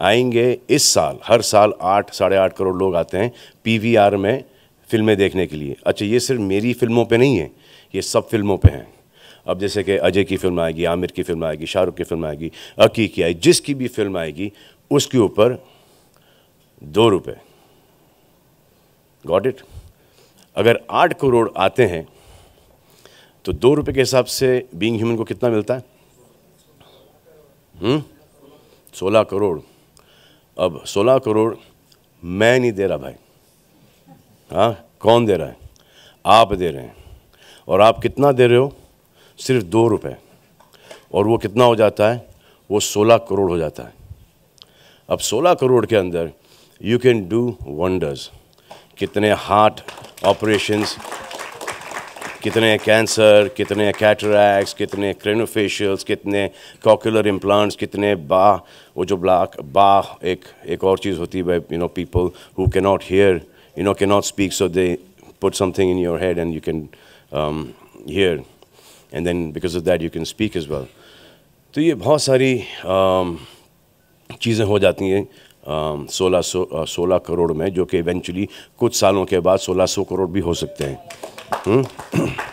आएंगे इस साल हर साल आठ साढ़े आठ करोड़ लोग आते हैं पीवीआर में फिल्में देखने के लिए अच्छा ये सिर्फ मेरी फिल्मों पे नहीं है ये सब फिल्मों पे हैं अब जैसे कि अजय की फिल्म आएगी आमिर की फिल्म आएगी शाहरुख की फिल्म आएगी अकी की आएगी जिसकी भी फिल्म आएगी उसके ऊपर दो रुपये गॉड इट अगर आठ करोड़ आते हैं तो दो रुपये के हिसाब से बींग ह्यूमन को कितना मिलता है हम्म? सोलह करोड़ अब 16 करोड़ मैं नहीं दे रहा भाई हाँ कौन दे रहा है आप दे रहे हैं और आप कितना दे रहे हो सिर्फ दो रुपये और वो कितना हो जाता है वो 16 करोड़ हो जाता है अब 16 करोड़ के अंदर यू कैन डू वंडर्स कितने हार्ट ऑपरेशंस कितने कैंसर कितने कैटरैक्स कितने क्रेनोफेशियल्स कितने कॉकुलर इम्प्लांट्स कितने बा वो जो ब्लाक बा एक एक और चीज़ होती है you know people who can not hear you know can not speak so they put something in your head and you can hear and then because of that you can speak as well तो ये बहुत सारी um, चीज़ें हो जाती हैं um, सोलह सौ सोलह करोड़ में जो कि इवेंचुअली कुछ सालों के बाद सोलह सौ करोड़ भी हो सकते हैं Hmm?